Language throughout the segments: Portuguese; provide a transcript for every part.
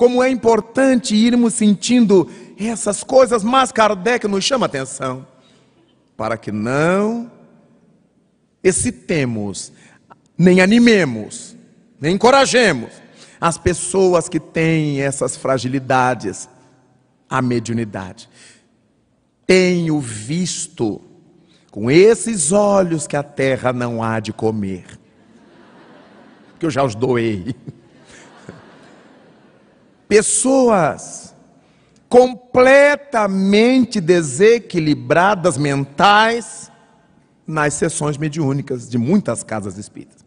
Como é importante irmos sentindo essas coisas, mas Kardec nos chama atenção para que não excitemos, nem animemos, nem encorajemos as pessoas que têm essas fragilidades à mediunidade. Tenho visto com esses olhos que a terra não há de comer, que eu já os doei pessoas completamente desequilibradas mentais nas sessões mediúnicas de muitas casas espíritas.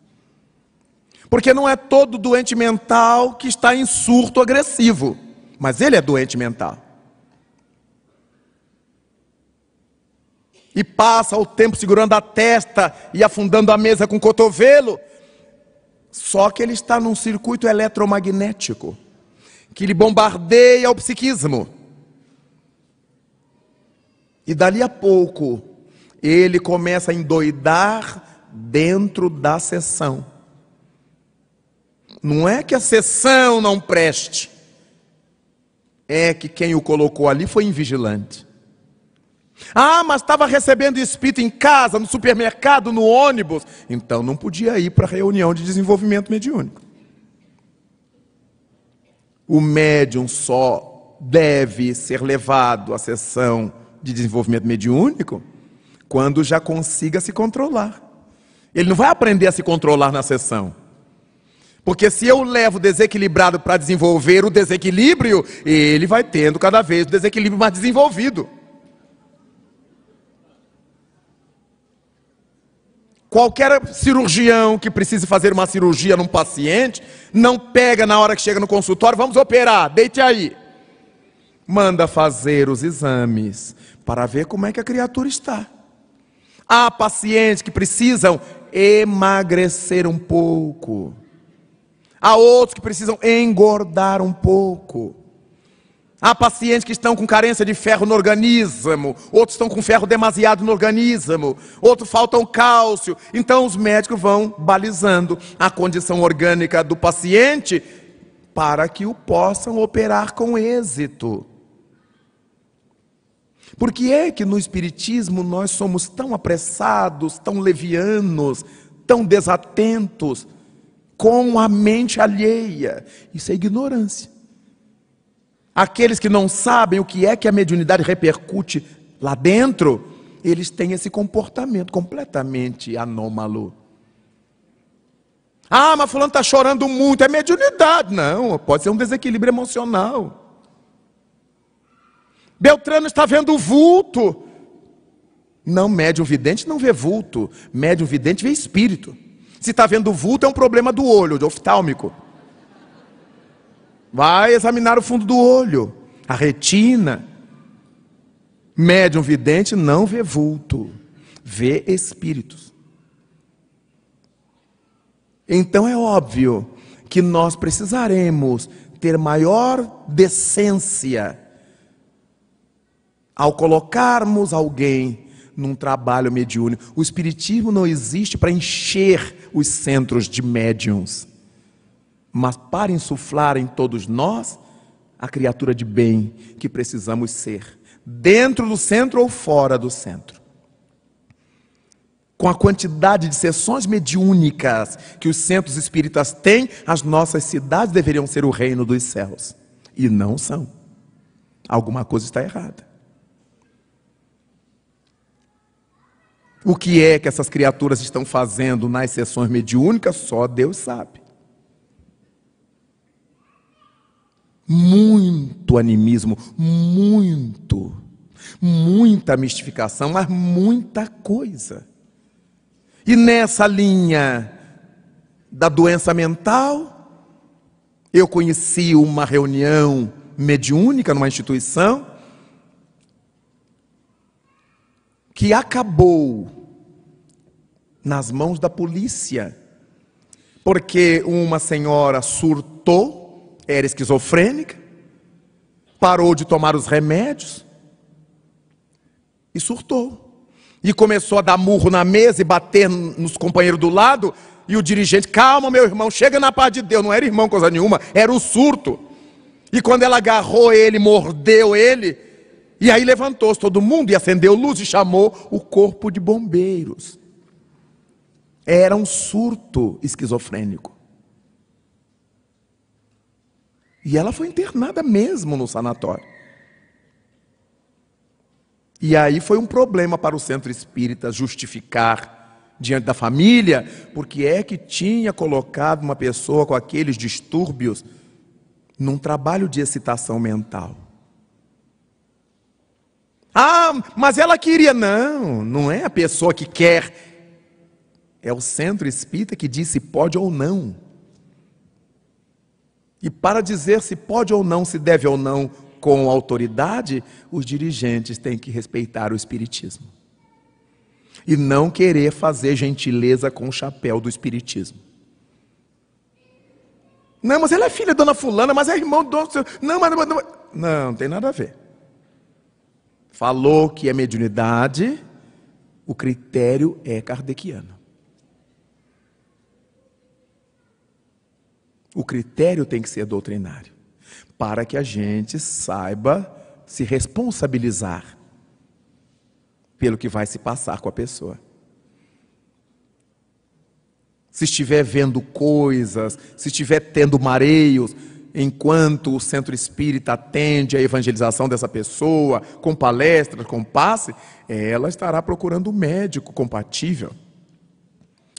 Porque não é todo doente mental que está em surto agressivo, mas ele é doente mental. E passa o tempo segurando a testa e afundando a mesa com o cotovelo. Só que ele está num circuito eletromagnético que lhe bombardeia o psiquismo. E dali a pouco, ele começa a endoidar dentro da sessão. Não é que a sessão não preste, é que quem o colocou ali foi invigilante. Ah, mas estava recebendo espírito em casa, no supermercado, no ônibus. Então não podia ir para a reunião de desenvolvimento mediúnico o médium só deve ser levado à sessão de desenvolvimento mediúnico quando já consiga se controlar. Ele não vai aprender a se controlar na sessão. Porque se eu levo desequilibrado para desenvolver o desequilíbrio, ele vai tendo cada vez o desequilíbrio mais desenvolvido. Qualquer cirurgião que precise fazer uma cirurgia num paciente, não pega na hora que chega no consultório, vamos operar, deite aí. Manda fazer os exames para ver como é que a criatura está. Há pacientes que precisam emagrecer um pouco. Há outros que precisam engordar um pouco. Há pacientes que estão com carência de ferro no organismo, outros estão com ferro demasiado no organismo, outros faltam cálcio. Então os médicos vão balizando a condição orgânica do paciente para que o possam operar com êxito. Por que é que no espiritismo nós somos tão apressados, tão levianos, tão desatentos com a mente alheia? Isso é ignorância. Aqueles que não sabem o que é que a mediunidade repercute lá dentro, eles têm esse comportamento completamente anômalo. Ah, mas fulano está chorando muito, é mediunidade. Não, pode ser um desequilíbrio emocional. Beltrano está vendo vulto. Não, médium vidente não vê vulto. Médium vidente vê espírito. Se está vendo vulto, é um problema do olho, de oftálmico. Vai examinar o fundo do olho, a retina. Médium vidente não vê vulto, vê espíritos. Então é óbvio que nós precisaremos ter maior decência ao colocarmos alguém num trabalho mediúnico. O espiritismo não existe para encher os centros de médiums mas para insuflar em todos nós a criatura de bem que precisamos ser, dentro do centro ou fora do centro. Com a quantidade de sessões mediúnicas que os centros espíritas têm, as nossas cidades deveriam ser o reino dos céus. E não são. Alguma coisa está errada. O que é que essas criaturas estão fazendo nas sessões mediúnicas, só Deus sabe. muito animismo, muito, muita mistificação, mas muita coisa. E nessa linha da doença mental, eu conheci uma reunião mediúnica numa instituição que acabou nas mãos da polícia, porque uma senhora surtou era esquizofrênica, parou de tomar os remédios e surtou. E começou a dar murro na mesa e bater nos companheiros do lado. E o dirigente, calma, meu irmão, chega na paz de Deus. Não era irmão coisa nenhuma, era o surto. E quando ela agarrou ele, mordeu ele, e aí levantou-se todo mundo e acendeu luz e chamou o corpo de bombeiros. Era um surto esquizofrênico. E ela foi internada mesmo no sanatório. E aí foi um problema para o centro espírita justificar diante da família, porque é que tinha colocado uma pessoa com aqueles distúrbios num trabalho de excitação mental. Ah, mas ela queria. Não, não é a pessoa que quer. É o centro espírita que diz se pode ou não. E para dizer se pode ou não, se deve ou não, com autoridade, os dirigentes têm que respeitar o Espiritismo. E não querer fazer gentileza com o chapéu do Espiritismo. Não, mas ela é filha da dona Fulana, mas é irmão do. Não, mas. Não, não, não tem nada a ver. Falou que é mediunidade, o critério é kardeciano. O critério tem que ser doutrinário, para que a gente saiba se responsabilizar pelo que vai se passar com a pessoa. Se estiver vendo coisas, se estiver tendo mareios, enquanto o centro espírita atende à evangelização dessa pessoa, com palestras, com passe, ela estará procurando um médico compatível,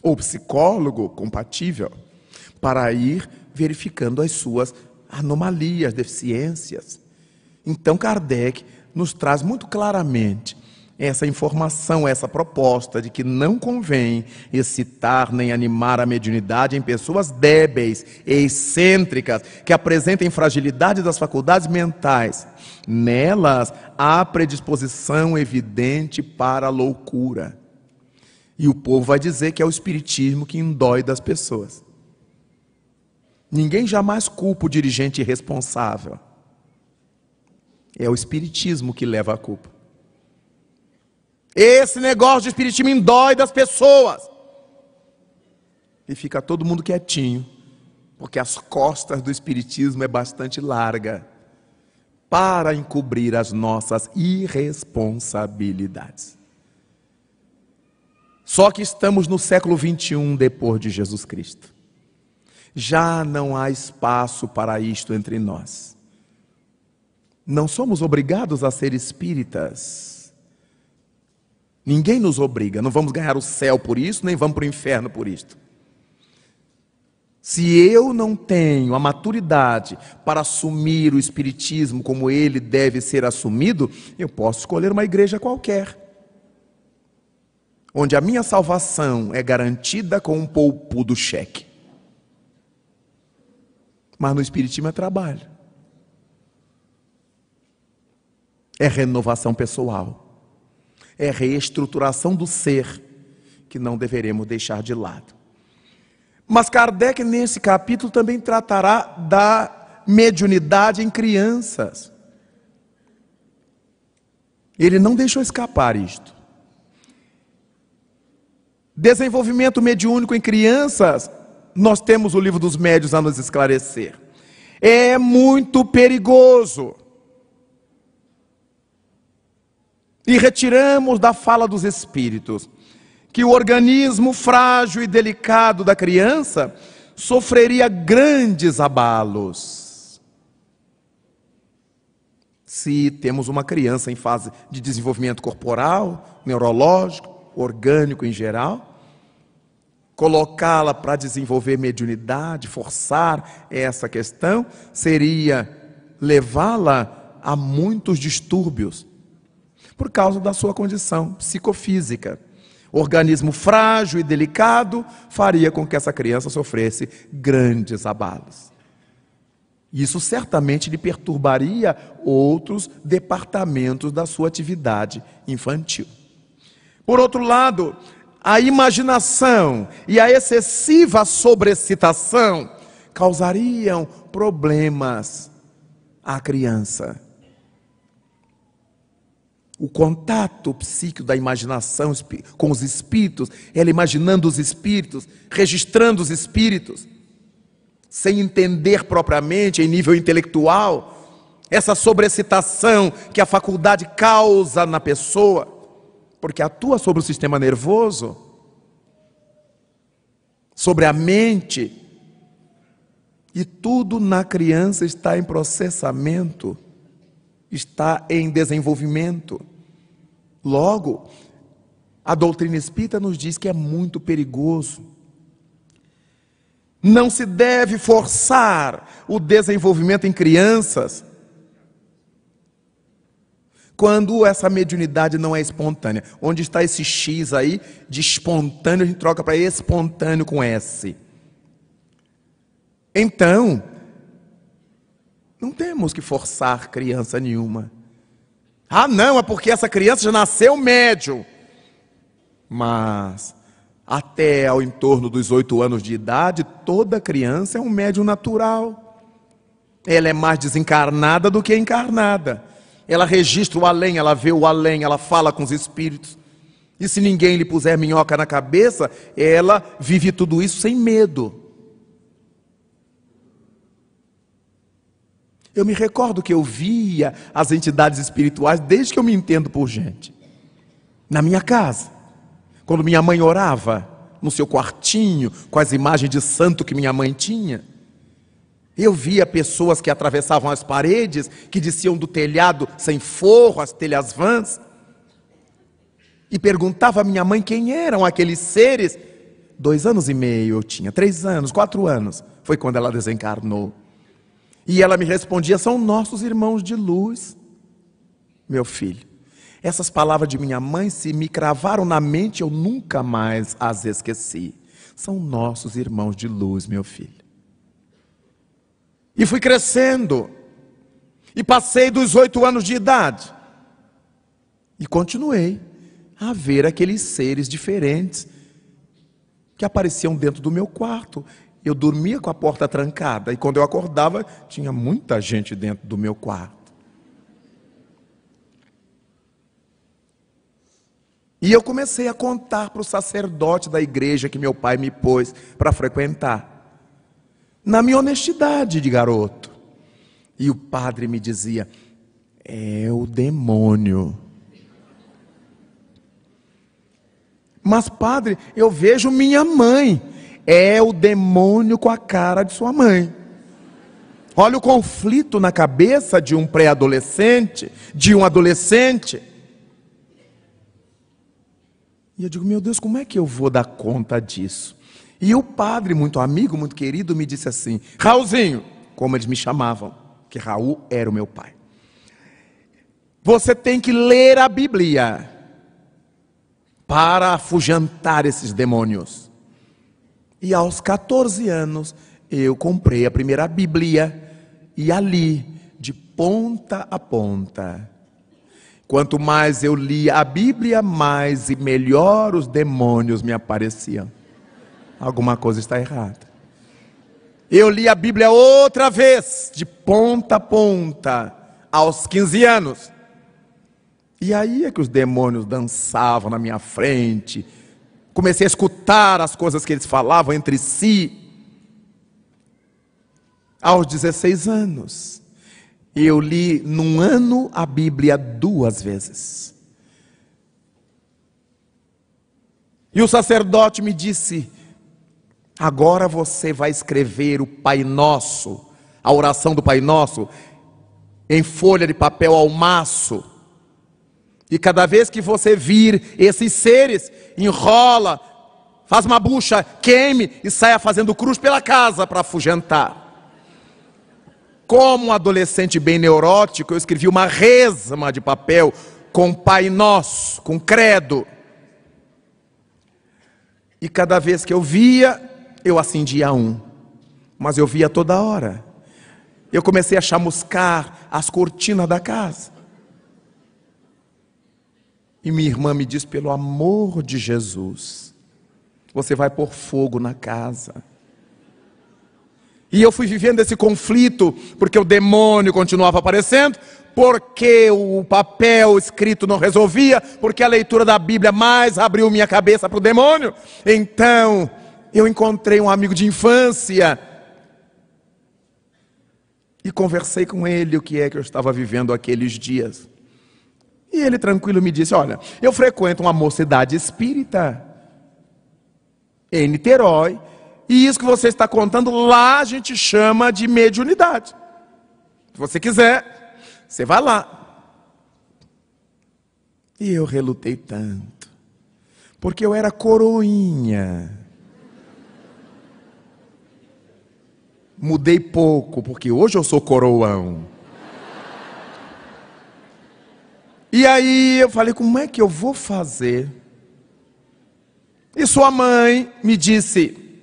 ou psicólogo compatível, para ir verificando as suas anomalias, deficiências. Então, Kardec nos traz muito claramente essa informação, essa proposta de que não convém excitar nem animar a mediunidade em pessoas débeis excêntricas que apresentem fragilidade das faculdades mentais. Nelas há predisposição evidente para a loucura. E o povo vai dizer que é o espiritismo que indói das pessoas. Ninguém jamais culpa o dirigente irresponsável. É o espiritismo que leva a culpa. Esse negócio de espiritismo dói das pessoas. E fica todo mundo quietinho, porque as costas do espiritismo é bastante larga para encobrir as nossas irresponsabilidades. Só que estamos no século 21 depois de Jesus Cristo. Já não há espaço para isto entre nós. Não somos obrigados a ser espíritas. Ninguém nos obriga, não vamos ganhar o céu por isso, nem vamos para o inferno por isto. Se eu não tenho a maturidade para assumir o Espiritismo como ele deve ser assumido, eu posso escolher uma igreja qualquer, onde a minha salvação é garantida com um do cheque. Mas no Espiritismo é trabalho. É renovação pessoal. É reestruturação do ser que não deveremos deixar de lado. Mas Kardec, nesse capítulo, também tratará da mediunidade em crianças. Ele não deixou escapar isto. Desenvolvimento mediúnico em crianças nós temos o livro dos médios a nos esclarecer. É muito perigoso. E retiramos da fala dos espíritos que o organismo frágil e delicado da criança sofreria grandes abalos. Se temos uma criança em fase de desenvolvimento corporal, neurológico, orgânico em geral, colocá-la para desenvolver mediunidade, forçar essa questão, seria levá-la a muitos distúrbios por causa da sua condição psicofísica. Organismo frágil e delicado faria com que essa criança sofresse grandes abalos. Isso certamente lhe perturbaria outros departamentos da sua atividade infantil. Por outro lado, a imaginação e a excessiva sobreexcitação causariam problemas à criança. O contato psíquico da imaginação com os espíritos, ela imaginando os espíritos, registrando os espíritos, sem entender propriamente em nível intelectual, essa sobrecitação que a faculdade causa na pessoa, porque atua sobre o sistema nervoso, sobre a mente, e tudo na criança está em processamento, está em desenvolvimento. Logo, a doutrina espírita nos diz que é muito perigoso. Não se deve forçar o desenvolvimento em crianças quando essa mediunidade não é espontânea. Onde está esse X aí de espontâneo, a gente troca para espontâneo com S. Então, não temos que forçar criança nenhuma. Ah, não, é porque essa criança já nasceu médio. Mas até ao entorno dos oito anos de idade, toda criança é um médium natural. Ela é mais desencarnada do que encarnada ela registra o além, ela vê o além, ela fala com os espíritos. E se ninguém lhe puser minhoca na cabeça, ela vive tudo isso sem medo. Eu me recordo que eu via as entidades espirituais desde que eu me entendo por gente. Na minha casa. Quando minha mãe orava, no seu quartinho, com as imagens de santo que minha mãe tinha. Eu via pessoas que atravessavam as paredes, que desciam do telhado sem forro, as telhas vãs, e perguntava à minha mãe quem eram aqueles seres. Dois anos e meio eu tinha, três anos, quatro anos, foi quando ela desencarnou. E ela me respondia: são nossos irmãos de luz, meu filho. Essas palavras de minha mãe se me cravaram na mente, eu nunca mais as esqueci. São nossos irmãos de luz, meu filho. E fui crescendo. E passei dos oito anos de idade. E continuei a ver aqueles seres diferentes que apareciam dentro do meu quarto. Eu dormia com a porta trancada e quando eu acordava, tinha muita gente dentro do meu quarto. E eu comecei a contar para o sacerdote da igreja que meu pai me pôs para frequentar na minha honestidade de garoto. E o padre me dizia: é o demônio. Mas, padre, eu vejo minha mãe. É o demônio com a cara de sua mãe. Olha o conflito na cabeça de um pré-adolescente, de um adolescente. E eu digo, meu Deus, como é que eu vou dar conta disso? E o padre, muito amigo, muito querido, me disse assim: Raulzinho, como eles me chamavam, que Raul era o meu pai. Você tem que ler a Bíblia para afugentar esses demônios. E aos 14 anos, eu comprei a primeira Bíblia e ali, de ponta a ponta, quanto mais eu lia a Bíblia, mais e melhor os demônios me apareciam alguma coisa está errada. Eu li a Bíblia outra vez, de ponta a ponta, aos 15 anos. E aí é que os demônios dançavam na minha frente. Comecei a escutar as coisas que eles falavam entre si. Aos 16 anos, eu li num ano a Bíblia duas vezes. E o sacerdote me disse: Agora você vai escrever o Pai Nosso, a oração do Pai Nosso, em folha de papel ao maço. E cada vez que você vir esses seres, enrola, faz uma bucha, queime e saia fazendo cruz pela casa para afugentar. Como um adolescente bem neurótico, eu escrevi uma resma de papel com Pai Nosso, com credo. E cada vez que eu via, eu acendia um, mas eu via toda hora. Eu comecei a chamuscar as cortinas da casa. E minha irmã me diz: pelo amor de Jesus, você vai pôr fogo na casa. E eu fui vivendo esse conflito, porque o demônio continuava aparecendo, porque o papel escrito não resolvia, porque a leitura da Bíblia mais abriu minha cabeça para o demônio. Então, eu encontrei um amigo de infância e conversei com ele o que é que eu estava vivendo aqueles dias. E ele tranquilo me disse: Olha, eu frequento uma mocidade espírita em Niterói, e isso que você está contando lá a gente chama de mediunidade. Se você quiser, você vai lá. E eu relutei tanto, porque eu era coroinha. Mudei pouco, porque hoje eu sou coroão. E aí eu falei: como é que eu vou fazer? E sua mãe me disse,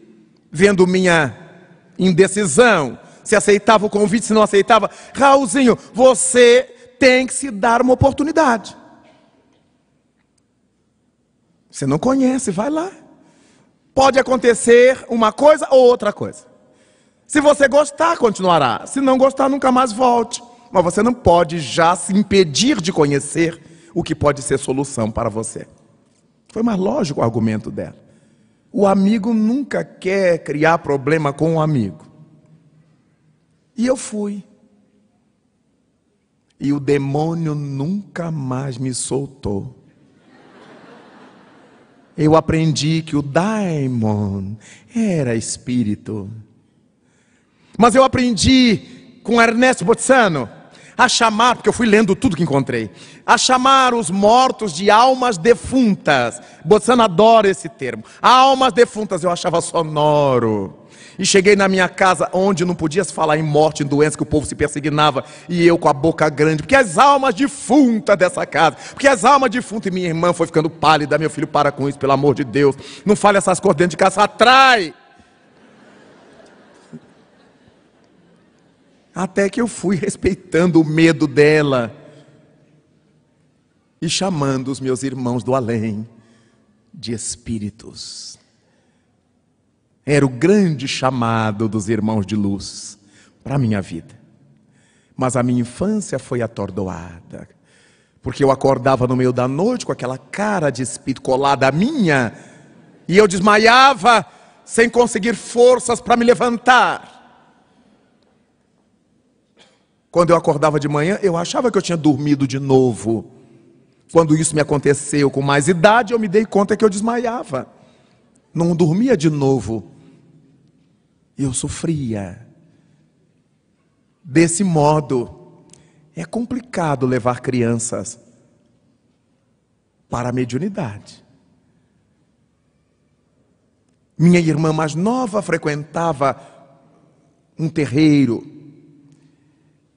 vendo minha indecisão, se aceitava o convite, se não aceitava, Raulzinho, você tem que se dar uma oportunidade. Você não conhece, vai lá. Pode acontecer uma coisa ou outra coisa. Se você gostar, continuará. Se não gostar, nunca mais volte. Mas você não pode já se impedir de conhecer o que pode ser solução para você. Foi mais lógico o argumento dela. O amigo nunca quer criar problema com o um amigo. E eu fui. E o demônio nunca mais me soltou. Eu aprendi que o daimon era espírito. Mas eu aprendi com Ernesto Bozzano a chamar, porque eu fui lendo tudo que encontrei, a chamar os mortos de almas defuntas. Bozzano adora esse termo. Almas defuntas, eu achava sonoro. E cheguei na minha casa, onde não podia se falar em morte, em doença, que o povo se persignava, e eu com a boca grande, porque as almas defuntas dessa casa, porque as almas defuntas, e minha irmã foi ficando pálida, meu filho, para com isso, pelo amor de Deus, não fale essas coisas dentro de casa, atrai! Até que eu fui respeitando o medo dela e chamando os meus irmãos do além de espíritos. Era o grande chamado dos irmãos de luz para a minha vida. Mas a minha infância foi atordoada, porque eu acordava no meio da noite com aquela cara de espírito colada à minha, e eu desmaiava sem conseguir forças para me levantar. Quando eu acordava de manhã, eu achava que eu tinha dormido de novo. Quando isso me aconteceu com mais idade, eu me dei conta que eu desmaiava. Não dormia de novo. E eu sofria. Desse modo, é complicado levar crianças para a mediunidade. Minha irmã mais nova frequentava um terreiro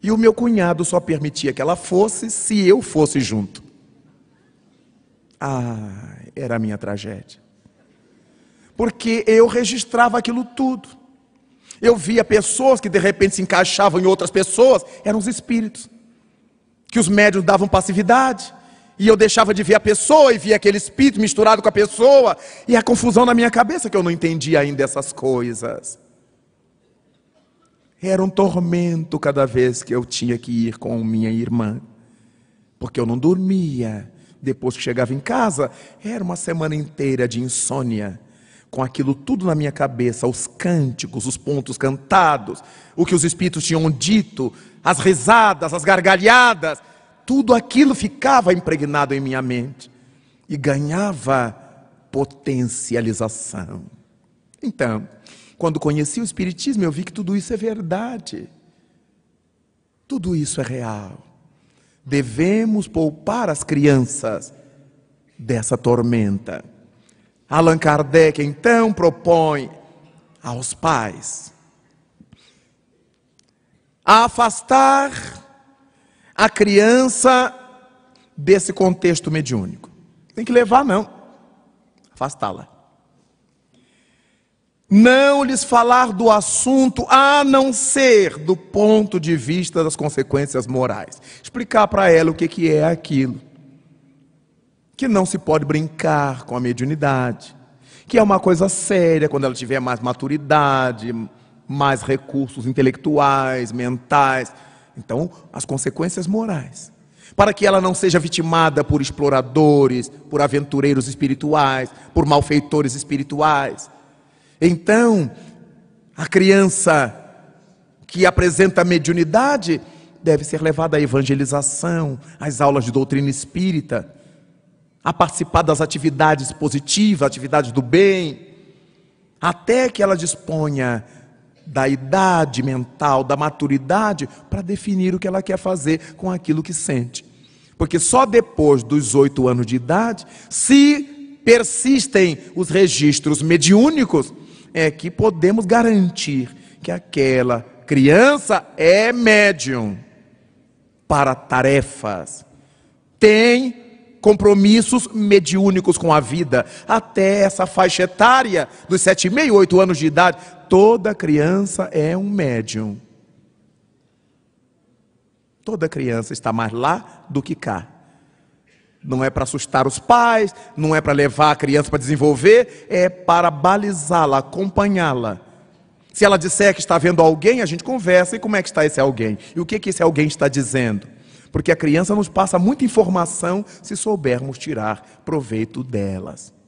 e o meu cunhado só permitia que ela fosse se eu fosse junto. Ah, era a minha tragédia. Porque eu registrava aquilo tudo. Eu via pessoas que de repente se encaixavam em outras pessoas, eram os espíritos. Que os médios davam passividade. E eu deixava de ver a pessoa e via aquele espírito misturado com a pessoa. E a confusão na minha cabeça, que eu não entendia ainda essas coisas. Era um tormento cada vez que eu tinha que ir com minha irmã, porque eu não dormia. Depois que chegava em casa, era uma semana inteira de insônia, com aquilo tudo na minha cabeça, os cânticos, os pontos cantados, o que os espíritos tinham dito, as risadas, as gargalhadas, tudo aquilo ficava impregnado em minha mente e ganhava potencialização. Então, quando conheci o Espiritismo, eu vi que tudo isso é verdade. Tudo isso é real. Devemos poupar as crianças dessa tormenta. Allan Kardec então propõe aos pais a afastar a criança desse contexto mediúnico. Tem que levar, não. Afastá-la não lhes falar do assunto a não ser do ponto de vista das consequências morais. Explicar para ela o que, que é aquilo. Que não se pode brincar com a mediunidade. Que é uma coisa séria quando ela tiver mais maturidade, mais recursos intelectuais, mentais. Então, as consequências morais. Para que ela não seja vitimada por exploradores, por aventureiros espirituais, por malfeitores espirituais então, a criança que apresenta mediunidade deve ser levada à evangelização, às aulas de doutrina espírita, a participar das atividades positivas, atividades do bem, até que ela disponha da idade mental, da maturidade, para definir o que ela quer fazer com aquilo que sente. Porque só depois dos oito anos de idade, se persistem os registros mediúnicos, é que podemos garantir que aquela criança é médium para tarefas, tem compromissos mediúnicos com a vida, até essa faixa etária dos sete e meio, oito anos de idade, toda criança é um médium. Toda criança está mais lá do que cá. Não é para assustar os pais, não é para levar a criança para desenvolver, é para balizá-la, acompanhá-la. Se ela disser que está vendo alguém, a gente conversa e como é que está esse alguém? E o que, que esse alguém está dizendo? Porque a criança nos passa muita informação se soubermos tirar proveito delas.